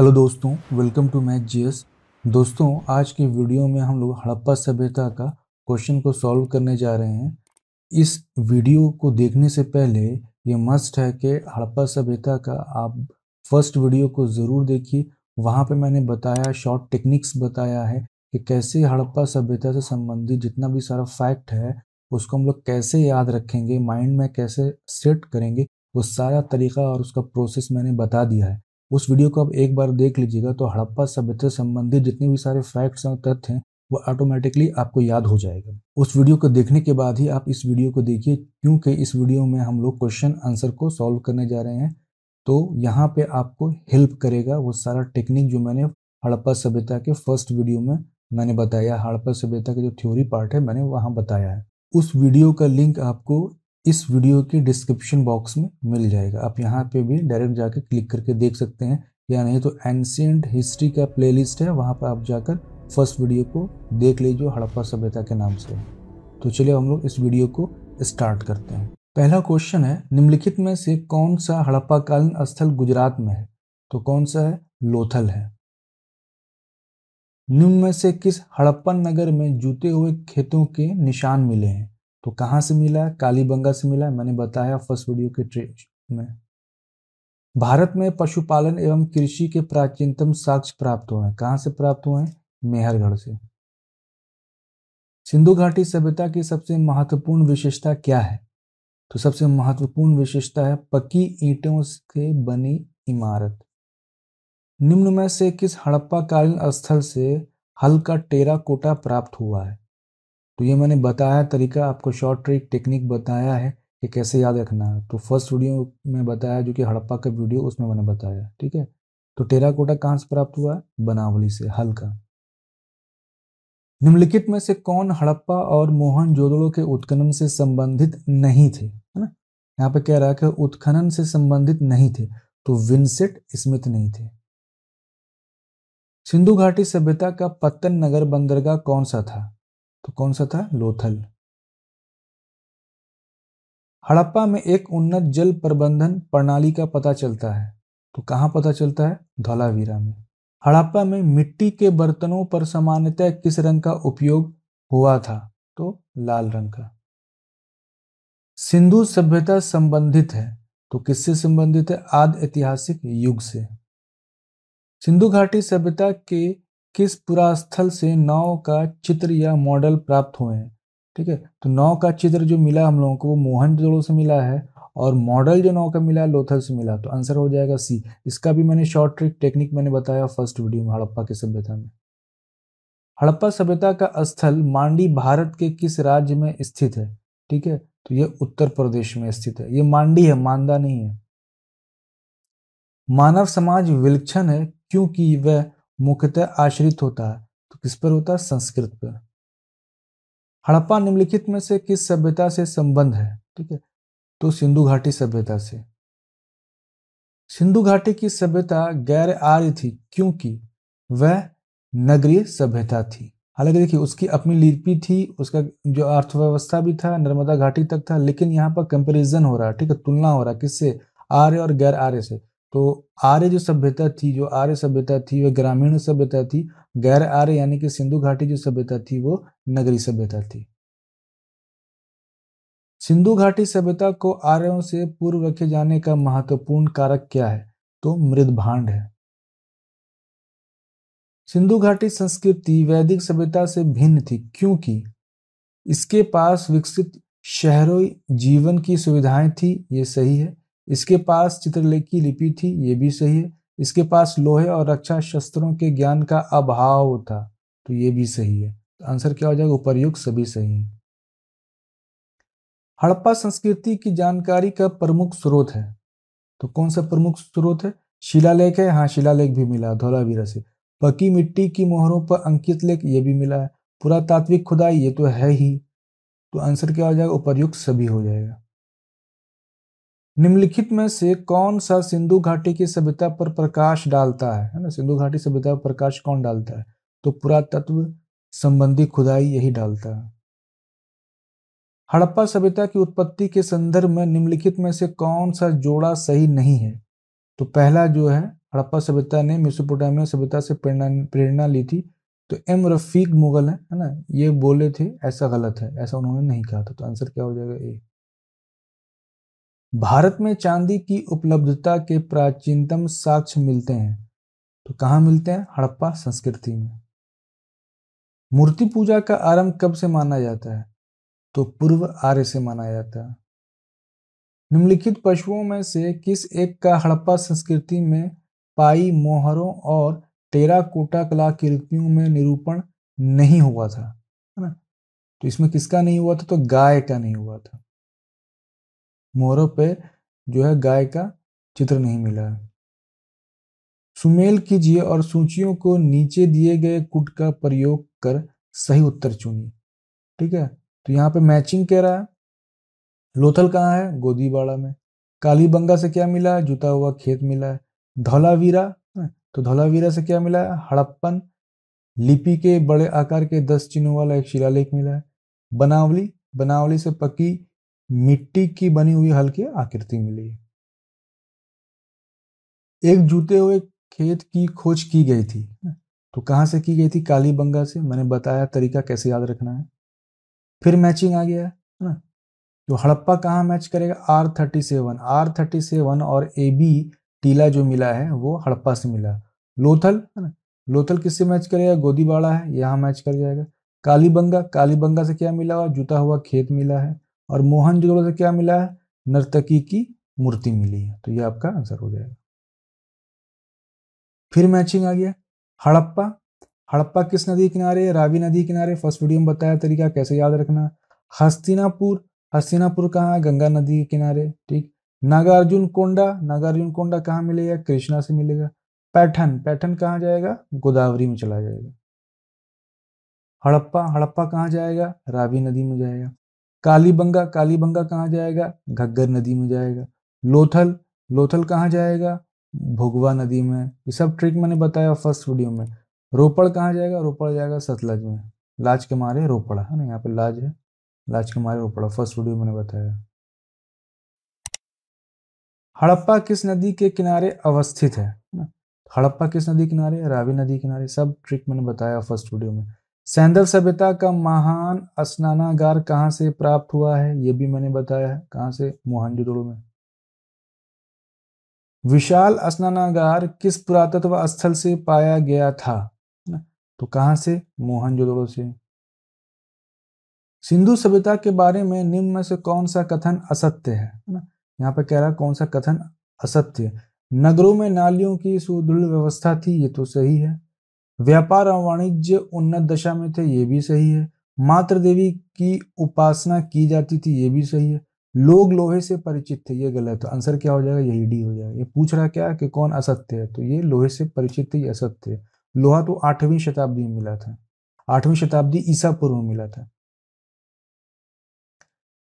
hello दोस्तों welcome to math जी दोस्तों आज के वीडियो में हम लोग हड़प्पा सभ्यता का क्वेश्चन को सॉल्व करने जा रहे हैं इस वीडियो को देखने से पहले ये मस्ट है कि हड़प्पा सभ्यता का आप फर्स्ट वीडियो को ज़रूर देखिए वहाँ पे मैंने बताया शॉर्ट टेक्निक्स बताया है कि कैसे हड़प्पा सभ्यता से संबंधित जितना भी सारा फैक्ट है उसको हम लोग कैसे याद रखेंगे माइंड में कैसे सेट करेंगे वो सारा तरीका और उसका प्रोसेस मैंने बता दिया है उस वीडियो को आप एक बार देख लीजिएगा तो हड़प्पा सभ्यता संबंधित जितने भी सारे फैक्ट्स और तथ्य हैं वो ऑटोमेटिकली आपको याद हो जाएगा उस वीडियो को देखने के बाद ही आप इस वीडियो को देखिए क्योंकि इस वीडियो में हम लोग क्वेश्चन आंसर को सॉल्व करने जा रहे हैं तो यहाँ पे आपको हेल्प करेगा वो सारा टेक्निक जो मैंने हड़प्पा सभ्यता के फर्स्ट वीडियो में मैंने बताया हड़प्पा सभ्यता का जो थ्योरी पार्ट है मैंने वहाँ बताया है उस वीडियो का लिंक आपको इस वीडियो के डिस्क्रिप्शन बॉक्स में मिल जाएगा आप यहाँ पे भी डायरेक्ट जाके क्लिक करके देख सकते हैं या नहीं तो एंशियंट हिस्ट्री का प्लेलिस्ट है वहाँ पर आप जाकर फर्स्ट वीडियो को देख लीजिए हड़प्पा सभ्यता के नाम से तो चलिए हम लोग इस वीडियो को स्टार्ट करते हैं पहला क्वेश्चन है निम्नलिखित में से कौन सा हड़प्पाकालीन स्थल गुजरात में है तो कौन सा है लोथल है निम्न में से किस हड़प्पन नगर में जूते हुए खेतों के निशान मिले हैं तो कहाँ से मिला है कालीबंगा से मिला है मैंने बताया फर्स्ट वीडियो के ट्रेज में भारत में पशुपालन एवं कृषि के प्राचीनतम साक्ष्य प्राप्त हुए हैं कहाँ से प्राप्त हुए हैं मेहरगढ़ से सिंधु घाटी सभ्यता की सबसे महत्वपूर्ण विशेषता क्या है तो सबसे महत्वपूर्ण विशेषता है पकी ईंटों से बनी इमारत निम्न में से किस हड़प्पाकालीन स्थल से हल्का टेरा कोटा प्राप्त हुआ है तो ये मैंने बताया तरीका आपको शॉर्ट ट्रिक टेक्निक बताया है कि कैसे याद रखना है तो फर्स्ट वीडियो में बताया जो कि हड़प्पा का वीडियो उसमें मैंने बताया ठीक है तो टेरा कोटा कहाँ से प्राप्त हुआ है बनावली से हल्का निम्नलिखित में से कौन हड़प्पा और मोहन जोदड़ो के उत्खनन से संबंधित नहीं थे है ना यहाँ पे कह रहा है कि उत्खनन से संबंधित नहीं थे तो विंसेट स्मिथ नहीं थे सिंधु घाटी सभ्यता का पत्तन नगर बंदरगाह कौन सा था तो कौन सा था लोथल हड़प्पा में एक उन्नत जल प्रबंधन प्रणाली का पता चलता है तो कहाँ पता चलता है धौलावीरा में हड़प्पा में मिट्टी के बर्तनों पर सामान्यतः किस रंग का उपयोग हुआ था तो लाल रंग का सिंधु सभ्यता संबंधित है तो किससे संबंधित है आद ऐतिहासिक युग से सिंधु घाटी सभ्यता के किस पुरास्थल से नाव का चित्र या मॉडल प्राप्त हुए हैं ठीक है तो नाव का चित्र जो मिला हम लोगों को वो मोहनजोड़ो से मिला है और मॉडल जो नाव का मिला लोथल से मिला तो आंसर हो जाएगा सी इसका भी मैंने शॉर्ट ट्रिक टेक्निक मैंने बताया फर्स्ट वीडियो में हड़प्पा की सभ्यता में हड़प्पा सभ्यता का स्थल मांडी भारत के किस राज्य में स्थित है ठीक है तो यह उत्तर प्रदेश में स्थित है ये मांडी है मांदा नहीं है मानव समाज विलक्षण है क्योंकि वह मुख्यतः आश्रित होता है तो किस पर होता है संस्कृत पर हड़प्पा निम्नलिखित में से किस सभ्यता से संबंध है ठीक है तो सिंधु घाटी सभ्यता से सिंधु घाटी की सभ्यता गैर आर्य थी क्योंकि वह नगरीय सभ्यता थी हालांकि देखिए उसकी अपनी लिपि थी उसका जो अर्थव्यवस्था भी था नर्मदा घाटी तक था लेकिन यहाँ पर कंपेरिजन हो रहा है ठीक है तुलना हो रहा है किससे आर्य और गैर आर्य से तो आर्य जो सभ्यता थी जो आर्य सभ्यता थी वह ग्रामीण सभ्यता थी गैर आर्य यानी कि सिंधु घाटी जो सभ्यता थी वो नगरी सभ्यता थी सिंधु घाटी सभ्यता को आर्यों से पूर्व रखे जाने का महत्वपूर्ण कारक क्या है तो मृदभांड है सिंधु घाटी संस्कृति वैदिक सभ्यता से भिन्न थी क्योंकि इसके पास विकसित शहरों जीवन की सुविधाएं थी ये सही है इसके पास चित्रलेख की लिपि थी ये भी सही है इसके पास लोहे और रक्षा शस्त्रों के ज्ञान का अभाव था तो ये भी सही है तो आंसर क्या हो जाएगा उपरयुक्त सभी सही है हड़प्पा संस्कृति की जानकारी का प्रमुख स्रोत है तो कौन सा प्रमुख स्रोत है शिलालेख है हाँ शिलालेख भी मिला धोलावीरा से पकी मिट्टी की मोहरों पर अंकित लेख ये भी मिला है पुरातात्विक खुदाई ये तो है ही तो आंसर क्या हो जाएगा उपरयुक्त सभी हो जाएगा निम्नलिखित में से कौन सा सिंधु घाटी की सभ्यता पर प्रकाश डालता है है ना सिंधु घाटी सभ्यता पर प्रकाश कौन डालता है तो पुरातत्व संबंधी खुदाई यही डालता है हड़प्पा सभ्यता की उत्पत्ति के संदर्भ में निम्नलिखित में से कौन सा जोड़ा सही नहीं है तो पहला जो है हड़प्पा सभ्यता ने मेसोपोटामिया सभ्यता से प्रेरणा प्रेरणा ली थी तो एम रफीक मुगल है ना ये बोले थे ऐसा गलत है ऐसा उन्होंने नहीं कहा था तो आंसर क्या हो जाएगा ए भारत में चांदी की उपलब्धता के प्राचीनतम साक्ष्य मिलते हैं तो कहाँ मिलते हैं हड़प्पा संस्कृति में मूर्ति पूजा का आरंभ कब से माना जाता है तो पूर्व आर्य से माना जाता है निम्नलिखित पशुओं में से किस एक का हड़प्पा संस्कृति में पाई मोहरों और कोटा कला कलाकृतियों में निरूपण नहीं हुआ था है ना तो इसमें किसका नहीं हुआ था तो गाय का नहीं हुआ था मोहरों पे जो है गाय का चित्र नहीं मिला है सुमेल कीजिए और सूचियों को नीचे दिए गए कुट का प्रयोग कर सही उत्तर चुनिए ठीक है तो यहाँ पे मैचिंग कह रहा है लोथल कहाँ है गोदीबाड़ा में कालीबंगा से क्या मिला है जुता हुआ खेत मिला है धौलावीरा हाँ, तो धौलावीरा से क्या मिला है हड़प्पन लिपि के बड़े आकार के दस चिन्हों वाला एक शिलालेख मिला है बनावली बनावली से पक्की मिट्टी की बनी हुई हल की आकृति मिली एक जूते हुए खेत की खोज की गई थी तो कहां से की गई थी काली बंगा से मैंने बताया तरीका कैसे याद रखना है फिर मैचिंग आ गया है ना तो हड़प्पा कहाँ मैच करेगा R thirty seven R thirty seven और ए बी टीला जो मिला है वो हड़प्पा से मिला लोथल है ना लोथल किससे मैच करेगा गोदीवाड़ा है यहाँ मैच कर जाएगा कालीबंगा कालीबंगा से क्या मिला हुआ जुता हुआ खेत मिला है और मोहन जोड़ो से क्या मिला है नर्तकी की मूर्ति मिली है तो ये आपका आंसर हो जाएगा फिर मैचिंग आ गया हड़प्पा हड़प्पा किस नदी किनारे रावी नदी किनारे फर्स्ट वीडियो में बताया तरीका कैसे याद रखना हस्तिनापुर हस्तिनापुर कहाँ गंगा नदी के किनारे ठीक नागार्जुन कोंडा नागार्जुन कोंडा कहाँ मिलेगा कृष्णा से मिलेगा पैठन पैठन कहाँ जाएगा गोदावरी में चला जाएगा हड़प्पा हड़प्पा कहाँ जाएगा रावी नदी में जाएगा कालीबंगा कालीबंगा कहाँ जाएगा घग्गर नदी में जाएगा लोथल लोथल कहाँ जाएगा भोगवा नदी में ये सब ट्रिक मैंने बताया फर्स्ट वीडियो में रोपड़ कहाँ जाएगा रोपड़ जाएगा सतलज में लाज के मारे रोपड़ है ना यहाँ पे लाज है लाज के मारे रोपड़ा फर्स्ट वीडियो मैंने बताया हड़प्पा किस नदी के किनारे अवस्थित है ना हड़प्पा किस नदी किनारे रावी नदी किनारे सब ट्रिक मैंने बताया फर्स्ट वीडियो में सैंदल सभ्यता का महान स्नानागार कहाँ से प्राप्त हुआ है ये भी मैंने बताया है कहाँ से मोहनजोदड़ो में विशाल स्नानागार किस पुरातत्व स्थल से पाया गया था तो कहां से मोहनजोदड़ो से सिंधु सभ्यता के बारे में निम्न में से कौन सा कथन असत्य है ना यहाँ पर कह रहा कौन सा कथन असत्य नगरों में नालियों की सुदृढ़ व्यवस्था थी ये तो सही है व्यापार और वाणिज्य उन्नत दशा में थे ये भी सही है मात्र देवी की उपासना की जाती थी ये भी सही है लोग लोहे से परिचित थे ये गलत आंसर क्या हो जाएगा यही डी हो जाएगा ये पूछ रहा क्या कि कौन असत्य है तो ये लोहे से परिचित थे ये असत्य है लोहा तो आठवीं शताब्दी में मिला था आठवीं शताब्दी ईसा पूर्व में मिला था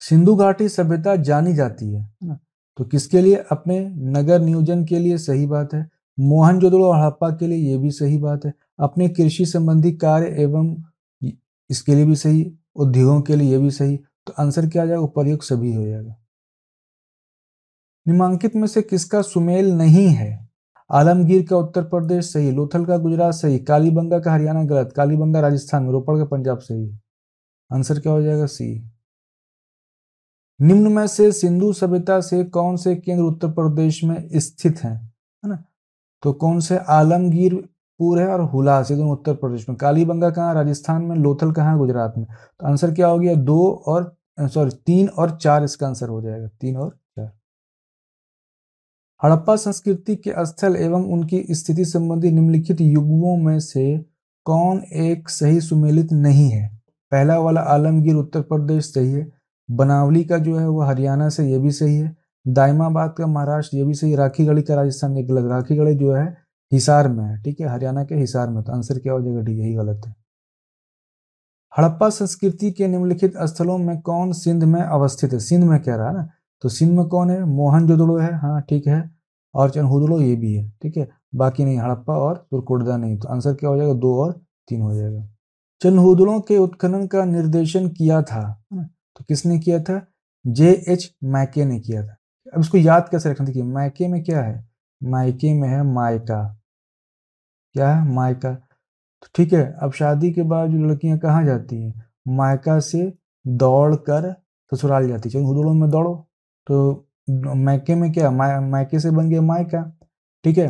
सिंधु घाटी सभ्यता जानी जाती है ना तो किसके लिए अपने नगर नियोजन के लिए सही बात है मोहनजोदड़ो और हड़प्पा के लिए ये भी सही बात है अपने कृषि संबंधी कार्य एवं इसके लिए भी सही उद्योगों के लिए भी सही तो आंसर क्या आ जाएगा उपरयुक्त सभी हो जाएगा निमांकित में से किसका सुमेल नहीं है आलमगीर का उत्तर प्रदेश सही लोथल का गुजरात सही कालीबंगा का हरियाणा गलत कालीबंगा राजस्थान में रोपड़ का पंजाब सही आंसर क्या हो जाएगा सी निम्न में से सिंधु सभ्यता से कौन से केंद्र उत्तर प्रदेश में स्थित हैं है ना तो कौन से आलमगीर कपूर है और हुला से दोनों उत्तर प्रदेश में कालीबंगा कहाँ राजस्थान में लोथल कहाँ गुजरात में तो आंसर क्या हो गया दो और सॉरी तीन और चार इसका आंसर हो जाएगा तीन और चार हड़प्पा संस्कृति के स्थल एवं उनकी स्थिति संबंधी निम्नलिखित युगों में से कौन एक सही सुमेलित नहीं है पहला वाला आलमगीर उत्तर प्रदेश सही है बनावली का जो है वो हरियाणा से ये भी सही है दायमाबाद का महाराष्ट्र ये भी सही राखीगढ़ी का राजस्थान एक गलत राखीगढ़ी जो है हिसार में है ठीक है हरियाणा के हिसार में तो आंसर क्या हो जाएगा डी यही गलत है हड़प्पा संस्कृति के निम्नलिखित स्थलों में कौन सिंध में अवस्थित है सिंध में कह रहा है ना तो सिंध में कौन है मोहन जोदड़ो है हाँ ठीक है और चनहुदड़ो ये भी है ठीक है बाकी नहीं हड़प्पा और तुरकुर्दा नहीं तो आंसर क्या हो जाएगा दो और तीन हो जाएगा चनहुदड़ों के उत्खनन का निर्देशन किया था तो किसने किया था जे एच मैके ने किया था अब इसको याद कैसे रखना देखिए मैके में क्या है मायके में है मायका क्या है मायका तो ठीक है अब शादी के बाद जो लड़कियां कहाँ जाती हैं मायका से दौड़ कर तो ससुराल जाती है दोनों में दौड़ो तो मायके में क्या मायके से बन गया मायका ठीक है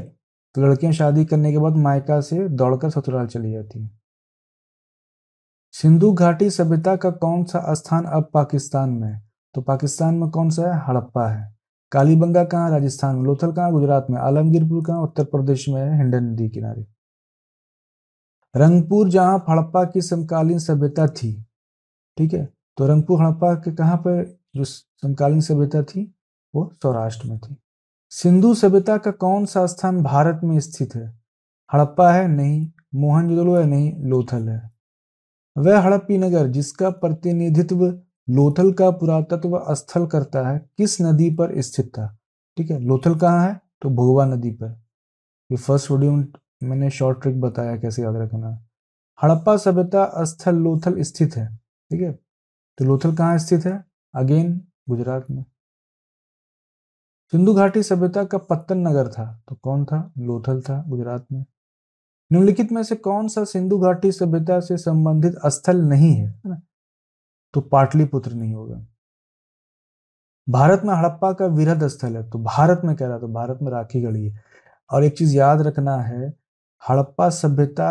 तो लड़कियां शादी करने के बाद मायका से दौड़कर ससुराल चली जाती हैं सिंधु घाटी सभ्यता का कौन सा स्थान अब पाकिस्तान में तो पाकिस्तान में कौन सा है हड़प्पा है कालीबंगा कहाँ राजस्थान में लोथल कहाँ गुजरात में आलमगीरपुर कहाँ उत्तर प्रदेश में है हिंडन नदी किनारे रंगपुर जहाँ हड़प्पा की समकालीन सभ्यता थी ठीक है तो रंगपुर हड़प्पा के कहाँ पर जो समकालीन सभ्यता थी वो सौराष्ट्र में थी सिंधु सभ्यता का कौन सा स्थान भारत में स्थित है हड़प्पा है नहीं मोहनजोदड़ो है नहीं लोथल है वह हड़प्पी नगर जिसका प्रतिनिधित्व लोथल का पुरातत्व स्थल करता है किस नदी पर स्थित था ठीक है लोथल कहाँ है तो भगवा नदी पर ये फर्स्ट वीडियो मैंने शॉर्ट ट्रिक बताया कैसे याद रखना हड़प्पा सभ्यता स्थल लोथल स्थित है ठीक है तो लोथल कहाँ स्थित है अगेन गुजरात में सिंधु घाटी सभ्यता का पत्तन नगर था तो कौन था लोथल था गुजरात में निम्नलिखित में से कौन सा सिंधु घाटी सभ्यता से संबंधित स्थल नहीं है ना तो पाटलिपुत्र नहीं होगा भारत में हड़प्पा का विरहद स्थल है तो भारत में कह रहा तो भारत में राखी गढ़ी है और एक चीज याद रखना है हड़प्पा सभ्यता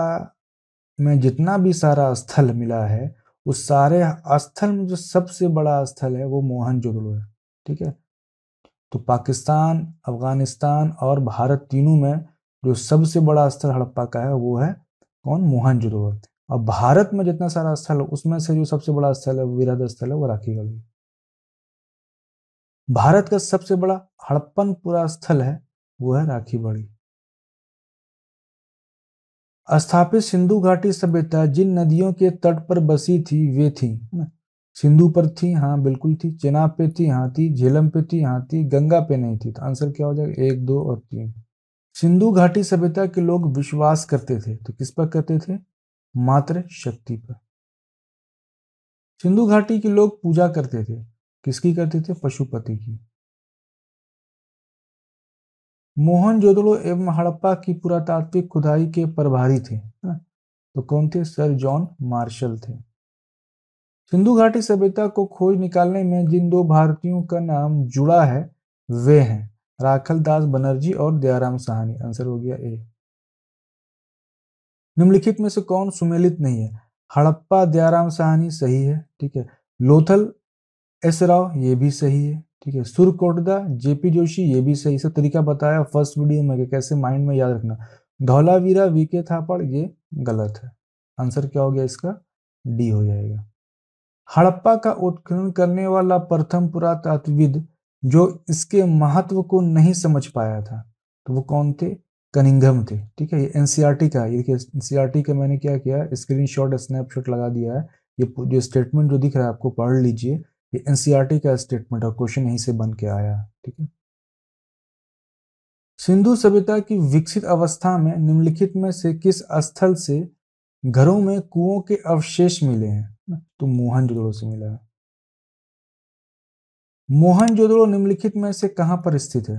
में जितना भी सारा स्थल मिला है उस सारे स्थल में जो सबसे बड़ा स्थल है वो मोहन मोहनजोदड़ो है ठीक है तो पाकिस्तान अफगानिस्तान और भारत तीनों में जो सबसे बड़ा स्थल हड़प्पा का है वो है कौन मोहन मोहनजोदड़ो और भारत में जितना सारा स्थल है उसमें से जो सबसे बड़ा स्थल है वीरद स्थल है वो राखी है भारत का सबसे बड़ा हड़प्पन पूरा स्थल है वो है राखी बड़ी स्थापित सिंधु घाटी सभ्यता जिन नदियों के तट पर बसी थी वे थी ना सिंधु पर थी हाँ बिल्कुल थी चेनाब पे थी हाँ थी झेलम पे थी हाँ थी गंगा पे नहीं थी तो आंसर क्या हो जाएगा एक दो और तीन सिंधु घाटी सभ्यता के लोग विश्वास करते थे तो किस पर करते थे मात्र शक्ति पर सिंधु घाटी के लोग पूजा करते थे किसकी करते थे पशुपति की मोहन जोदड़ो एवं हड़प्पा की पुरातात्विक खुदाई के प्रभारी थे तो कौन थे सर जॉन मार्शल थे सिंधु घाटी सभ्यता को खोज निकालने में जिन दो भारतीयों का नाम जुड़ा है वे हैं राखल दास बनर्जी और दयाराम साहनी आंसर हो गया ए निम्नलिखित में से कौन सुमेलित नहीं है हड़प्पा दयाराम साहनी सही है ठीक है लोथल एस राव ये भी सही है ठीक है सुरकोटदा जेपी जोशी ये भी सही सब तरीका बताया फर्स्ट वीडियो में कैसे माइंड में याद रखना धौलावीरा वीके थापड़ ये गलत है आंसर क्या हो गया इसका डी हो जाएगा हड़प्पा का उत्खनन करने वाला प्रथम पुरातत्वविद जो इसके महत्व को नहीं समझ पाया था तो वो कौन थे कनिंगम थे ठीक है ये एन e का है ये देखिए एन e का मैंने क्या किया स्क्रीन शॉट स्नैपशॉट लगा दिया है ये जो स्टेटमेंट जो दिख रहा है आपको पढ़ लीजिए ये एन e का स्टेटमेंट और क्वेश्चन यहीं से बन के आया ठीक है सिंधु सभ्यता की विकसित अवस्था में निम्नलिखित में से किस स्थल से घरों में कुओं के अवशेष मिले हैं तो जोदड़ो से मिला है जोदड़ो निम्नलिखित में से कहां पर स्थित है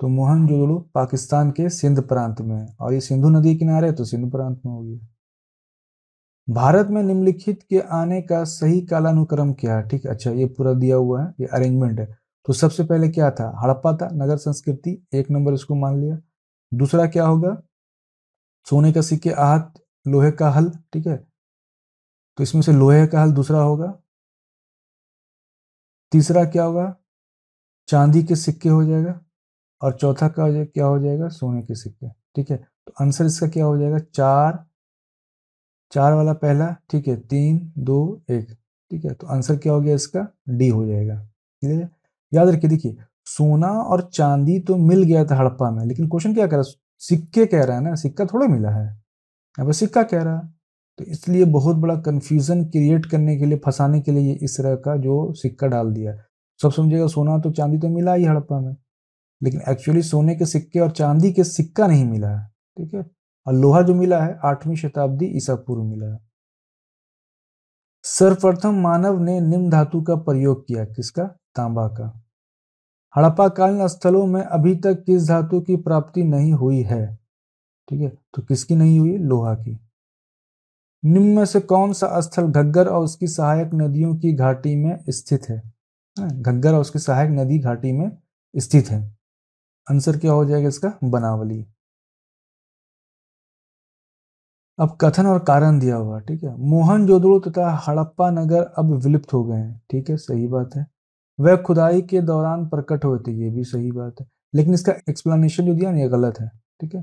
तो मोहनजोदड़ो पाकिस्तान के सिंध प्रांत में है और ये सिंधु नदी किनारे तो सिंधु प्रांत में होगी भारत में निम्नलिखित के आने का सही कालानुक्रम क्या है ठीक अच्छा ये पूरा दिया हुआ है ये अरेंजमेंट है तो सबसे पहले क्या था हड़प्पा था नगर संस्कृति एक नंबर इसको मान लिया दूसरा क्या होगा सोने का सिक्के आहत लोहे का हल ठीक है तो इसमें से लोहे का हल दूसरा होगा तीसरा क्या होगा चांदी के सिक्के हो जाएगा और चौथा का हो जाएगा क्या हो जाएगा सोने के सिक्के ठीक है तो आंसर इसका क्या हो जाएगा चार चार वाला पहला ठीक है तीन दो एक ठीक है तो आंसर क्या हो गया इसका डी हो जाएगा ठीक है याद रखिए देखिए सोना और चांदी तो मिल गया था हड़प्पा में लेकिन क्वेश्चन क्या कह रहा है सिक्के कह रहा है ना सिक्का थोड़ा मिला है अब सिक्का कह रहा है तो इसलिए बहुत बड़ा कन्फ्यूजन क्रिएट करने के लिए फंसाने के लिए इस तरह का जो सिक्का डाल दिया सब समझेगा सोना तो चांदी तो मिला ही हड़प्पा में लेकिन एक्चुअली सोने के सिक्के और चांदी के सिक्का नहीं मिला है ठीक है और लोहा जो मिला है आठवीं शताब्दी ईसा पूर्व मिला है सर्वप्रथम मानव ने निम्न धातु का प्रयोग किया किसका तांबा का हड़प्पाकालीन स्थलों में अभी तक किस धातु की प्राप्ति नहीं हुई है ठीक है तो किसकी नहीं हुई लोहा की निम्न में से कौन सा स्थल घग्गर और उसकी सहायक नदियों की घाटी में स्थित है हाँ, घग्गर और उसकी सहायक नदी घाटी में स्थित है आंसर क्या हो जाएगा इसका बनावली अब कथन और कारण दिया हुआ ठीक है मोहन जोदड़ो तथा हड़प्पा नगर अब विलुप्त हो गए हैं ठीक है सही बात है वह खुदाई के दौरान प्रकट हुए थे ये भी सही बात है लेकिन इसका एक्सप्लेनेशन जो दिया ना ये गलत है ठीक है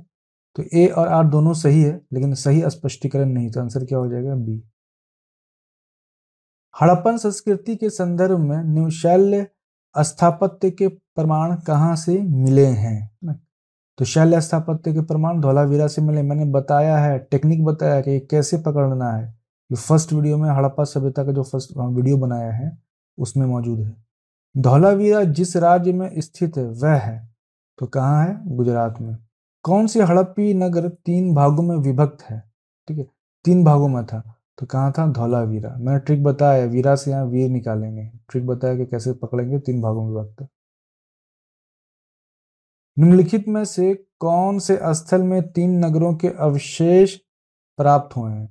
तो ए और आर दोनों सही है लेकिन सही स्पष्टीकरण नहीं तो आंसर क्या हो जाएगा बी हड़प्पन संस्कृति के संदर्भ में निवशैल्य स्थापत्य के प्रमाण कहाँ से मिले हैं तो शैल स्थापत्य के प्रमाण धोलावीरा से मिले मैंने बताया है टेक्निक बताया कि कैसे पकड़ना है ये फर्स्ट वीडियो में हड़प्पा सभ्यता का जो फर्स्ट वीडियो बनाया है उसमें मौजूद है धौलावीरा जिस राज्य में स्थित है वह है तो कहाँ है गुजरात में कौन सी हड़प्पी नगर तीन भागों में विभक्त है ठीक है तीन भागों में था तो कहाँ था धौलावीरा मैंने ट्रिक बताया वीरा से यहाँ वीर निकालेंगे ट्रिक बताया कि कैसे पकड़ेंगे तीन भागों में विभक्त निम्नलिखित में से कौन से स्थल में तीन नगरों के अवशेष प्राप्त हुए हैं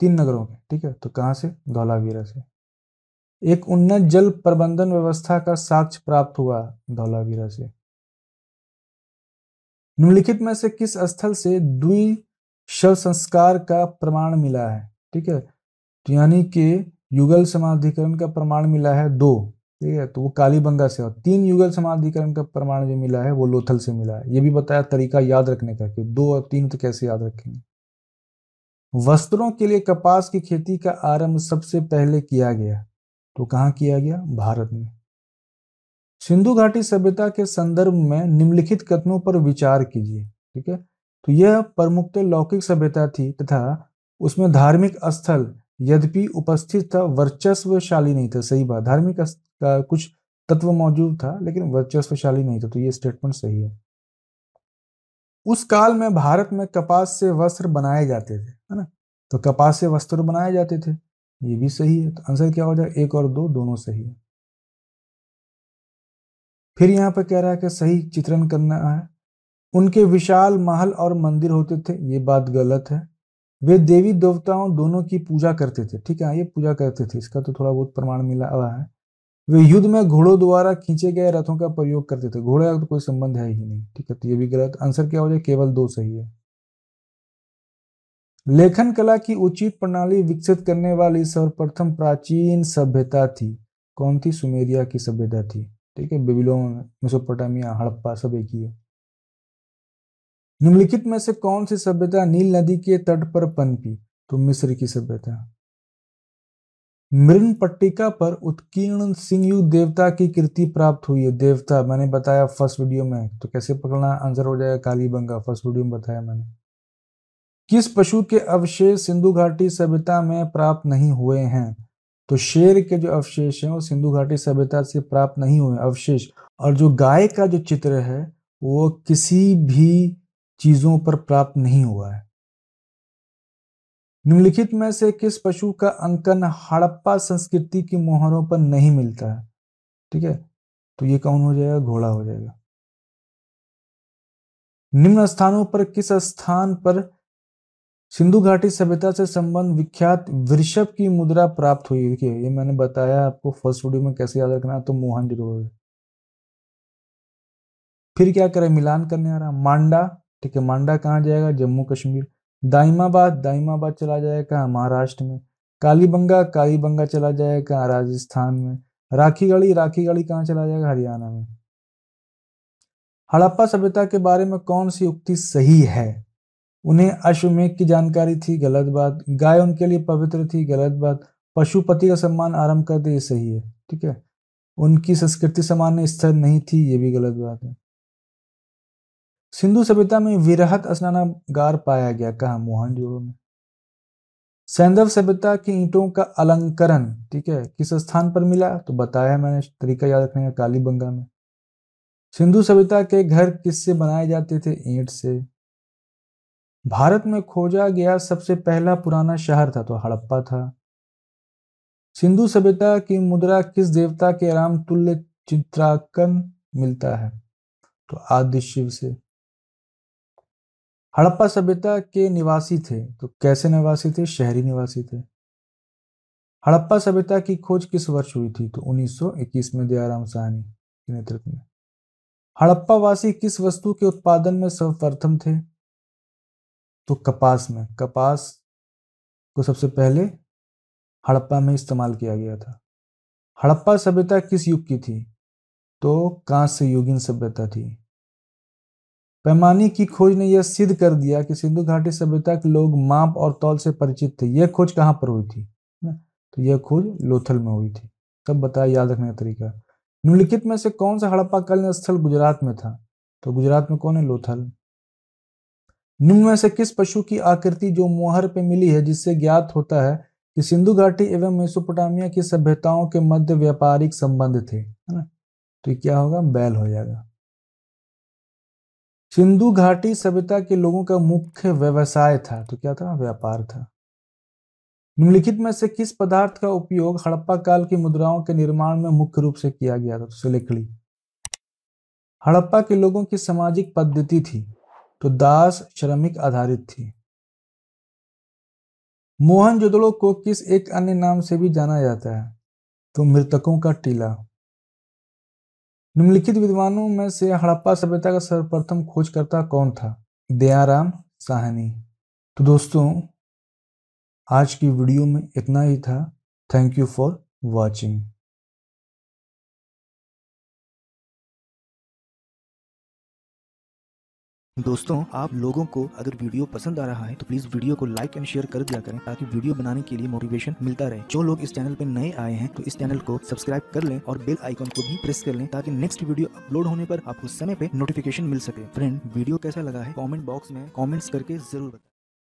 तीन नगरों के ठीक है तो कहाँ से धौलावीरा से एक उन्नत जल प्रबंधन व्यवस्था का साक्ष्य प्राप्त हुआ धौलावीरा से निम्नलिखित में से किस स्थल से द्वि शव संस्कार का प्रमाण मिला है ठीक है तो यानी कि युगल समाधिकरण का प्रमाण मिला है दो ठीक है तो वो कालीबंगा से और तीन युगल समाधिकरण का प्रमाण जो मिला है वो लोथल से मिला है ये भी बताया तरीका याद रखने का कि दो और तीन तो कैसे याद रखेंगे वस्त्रों के लिए कपास की खेती का आरंभ सबसे पहले किया गया तो कहाँ किया गया भारत में सिंधु घाटी सभ्यता के संदर्भ में निम्नलिखित कथनों पर विचार कीजिए ठीक है तो यह प्रमुख लौकिक सभ्यता थी तथा उसमें धार्मिक स्थल यद्यपि उपस्थित था वर्चस्वशाली नहीं था सही बात धार्मिक का कुछ तत्व मौजूद था लेकिन वर्चस्वशाली नहीं था तो ये स्टेटमेंट सही है उस काल में भारत में कपास से वस्त्र बनाए जाते थे है ना तो कपास से वस्त्र बनाए जाते थे ये भी सही है तो आंसर क्या हो जाए एक और दो दोनों सही है फिर यहाँ पर कह रहा है कि सही चित्रण करना है उनके विशाल महल और मंदिर होते थे ये बात गलत है वे देवी देवताओं दोनों की पूजा करते थे ठीक है ये पूजा करते थे इसका तो थोड़ा बहुत प्रमाण मिला हुआ है वे युद्ध में घोड़ों द्वारा खींचे गए रथों का प्रयोग करते थे घोड़े का तो कोई संबंध है ही नहीं ठीक है तो ये भी गलत आंसर क्या हो जाए केवल दो सही है लेखन कला की उचित प्रणाली विकसित करने वाली सर्वप्रथम प्राचीन सभ्यता थी कौन थी सुमेरिया की सभ्यता थी ठीक है बेबीलोन मेसोपोटामिया हड़प्पा सब एक ही है निम्नलिखित में से कौन सी सभ्यता नील नदी के तट पर पनपी तो मिस्र की सभ्यता मृण पट्टिका पर उत्कीर्ण सिंह देवता की कृति प्राप्त हुई है देवता मैंने बताया फर्स्ट वीडियो में तो कैसे पकड़ना आंसर हो जाएगा कालीबंगा फर्स्ट वीडियो में बताया मैंने किस पशु के अवशेष सिंधु घाटी सभ्यता में प्राप्त नहीं हुए हैं तो शेर के जो अवशेष हैं वो सिंधु घाटी सभ्यता से प्राप्त नहीं हुए अवशेष और जो गाय का जो चित्र है वो किसी भी चीज़ों पर प्राप्त नहीं हुआ है निम्नलिखित में से किस पशु का अंकन हड़प्पा संस्कृति की मोहरों पर नहीं मिलता है ठीक है तो ये कौन हो जाएगा घोड़ा हो जाएगा निम्न स्थानों पर किस स्थान पर सिंधु घाटी सभ्यता से संबंध विख्यात वृषभ की मुद्रा प्राप्त हुई देखिए ये मैंने बताया आपको फर्स्ट वीडियो में कैसे याद रखना तो मोहन जरूर फिर क्या करें मिलान करने आ रहा मांडा ठीक है मांडा कहाँ जाएगा जम्मू कश्मीर दाइमाबाद दाइमाबाद चला जाएगा महाराष्ट्र में कालीबंगा कालीबंगा चला जाएगा राजस्थान में राखीगढ़ी राखीगढ़ी कहाँ चला जाएगा हरियाणा में हड़प्पा सभ्यता के बारे में कौन सी उक्ति सही है उन्हें अश्वमेघ की जानकारी थी गलत बात गाय उनके लिए पवित्र थी गलत बात पशुपति का सम्मान आरंभ कर दे ये सही है ठीक है उनकी संस्कृति सामान्य स्थिर नहीं थी ये भी गलत बात है सिंधु सभ्यता में विरहक स्नानागार पाया गया कहा मोहन जोड़ो में सैंधव सभ्यता की ईंटों का अलंकरण ठीक है किस स्थान पर मिला तो बताया मैंने तरीका याद रखने का कालीबंगा में सिंधु सभ्यता के घर किससे बनाए जाते थे ईंट से भारत में खोजा गया सबसे पहला पुराना शहर था तो हड़प्पा था सिंधु सभ्यता की मुद्रा किस देवता के राम तुल्य चित्राकन मिलता है तो आदि शिव से हड़प्पा सभ्यता के निवासी थे तो कैसे निवासी थे शहरी निवासी थे हड़प्पा सभ्यता की खोज किस वर्ष हुई थी तो 1921 में दयाराम सहनी के नेतृत्व में हड़प्पा वासी किस वस्तु के उत्पादन में सर्वप्रथम थे तो कपास में कपास को सबसे पहले हड़प्पा में इस्तेमाल किया गया था हड़प्पा सभ्यता किस युग की थी तो कांस्य युगीन सभ्यता थी पैमाने की खोज ने यह सिद्ध कर दिया कि सिंधु घाटी सभ्यता के लोग माप और तौल से परिचित थे यह खोज कहाँ पर हुई थी तो यह खोज लोथल में हुई थी तब बताया याद रखने का तरीका निम्नलिखित में से कौन सा हड़प्पाकालीन स्थल गुजरात में था तो गुजरात में कौन है लोथल निम्न में से किस पशु की आकृति जो मोहर पे मिली है जिससे ज्ञात होता है कि सिंधु घाटी एवं मेसोपोटामिया की सभ्यताओं के मध्य व्यापारिक संबंध थे है ना तो क्या होगा बैल हो जाएगा सिंधु घाटी सभ्यता के लोगों का मुख्य व्यवसाय था तो क्या था व्यापार था निम्नलिखित में से किस पदार्थ का उपयोग हड़प्पा काल की मुद्राओं के निर्माण में मुख्य रूप से किया गया था तो उसे हड़प्पा के लोगों की सामाजिक पद्धति थी तो दास श्रमिक आधारित थी मोहनजोदड़ो को किस एक अन्य नाम से भी जाना जाता है तो मृतकों का टीला निम्नलिखित विद्वानों में से हड़प्पा सभ्यता का सर्वप्रथम खोजकर्ता कौन था दयाराम साहनी तो दोस्तों आज की वीडियो में इतना ही था थैंक यू फॉर वॉचिंग दोस्तों आप लोगों को अगर वीडियो पसंद आ रहा है तो प्लीज वीडियो को लाइक एंड शेयर कर दिया करें ताकि वीडियो बनाने के लिए मोटिवेशन मिलता रहे जो लोग इस चैनल पर नए आए हैं तो इस चैनल को सब्सक्राइब कर लें और बेल आइकॉन को भी प्रेस कर लें ताकि नेक्स्ट वीडियो अपलोड होने पर आपको समय पे नोटिफिकेशन मिल सके फ्रेंड वीडियो कैसा लगा है कॉमेंट बॉक्स में कॉमेंट्स करके जरूर बताए